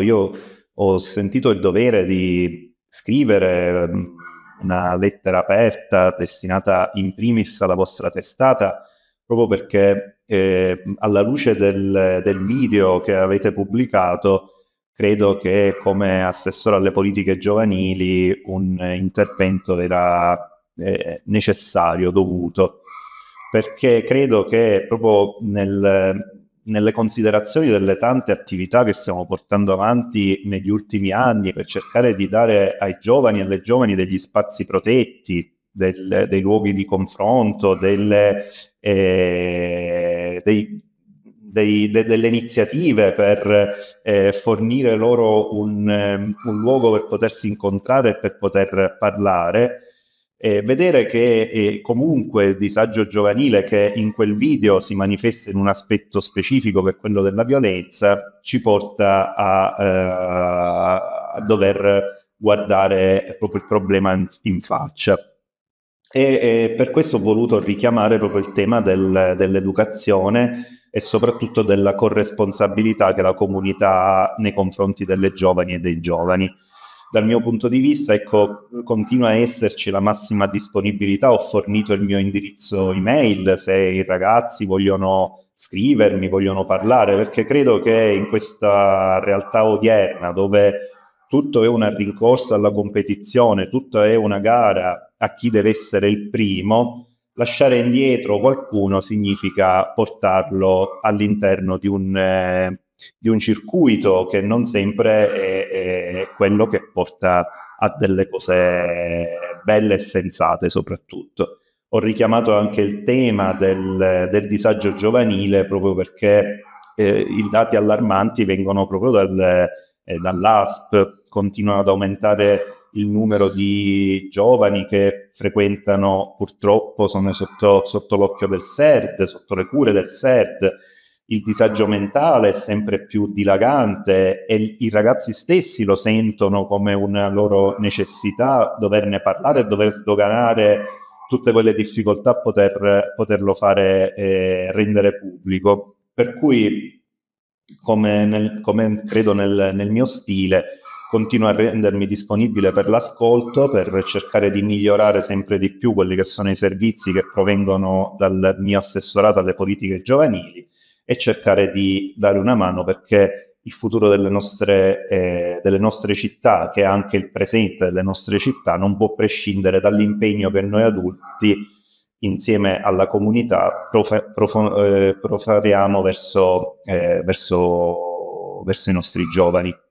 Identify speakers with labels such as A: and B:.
A: Io ho sentito il dovere di scrivere ehm, una lettera aperta destinata in primis alla vostra testata, proprio perché eh, alla luce del, del, video che avete pubblicato, credo che come assessore alle politiche giovanili un intervento era eh, necessario, dovuto, perché credo che proprio nel, nelle considerazioni delle tante attività che stiamo portando avanti negli ultimi anni per cercare di dare ai giovani e alle giovani degli spazi protetti, del, dei luoghi di confronto, delle, eh, dei, dei, de, delle iniziative per eh, fornire loro un, ehm, un luogo per potersi incontrare e per poter parlare e vedere che eh, comunque il disagio giovanile che in quel video si manifesta in un aspetto specifico che è quello della violenza ci porta a, eh, a dover guardare proprio il problema in, in faccia. E, e, per questo ho voluto richiamare proprio il tema del, dell'educazione e soprattutto della corresponsabilità che la comunità ha nei confronti delle giovani e dei giovani. Dal mio punto di vista, ecco, continua a esserci la massima disponibilità. Ho fornito il mio indirizzo email se i ragazzi vogliono scrivermi, vogliono parlare, perché credo che in questa realtà odierna dove tutto è una rincorsa alla competizione, tutto è una gara a chi deve essere il primo, lasciare indietro qualcuno significa portarlo all'interno di un eh, di un circuito che non sempre è, è quello che porta a delle cose belle e sensate soprattutto. Ho richiamato anche il tema del, del disagio giovanile proprio perché eh, i dati allarmanti vengono proprio dal, eh, dall'ASP, continuano ad aumentare il numero di giovani che frequentano purtroppo sono sotto, sotto l'occhio del SERD, sotto le cure del SERD, il disagio mentale è sempre più dilagante e i ragazzi stessi lo sentono come una loro necessità doverne parlare e dover sdoganare tutte quelle difficoltà a poter, poterlo fare eh, rendere pubblico. Per cui, come, nel, come credo nel, nel mio stile, continuo a rendermi disponibile per l'ascolto, per cercare di migliorare sempre di più quelli che sono i servizi che provengono dal mio assessorato alle politiche giovanili e cercare di dare una mano perché il futuro delle nostre, eh, delle nostre città, che è anche il presente delle nostre città, non può prescindere dall'impegno che noi adulti insieme alla comunità prof, prof, eh, profariamo verso, eh, verso, verso i nostri giovani.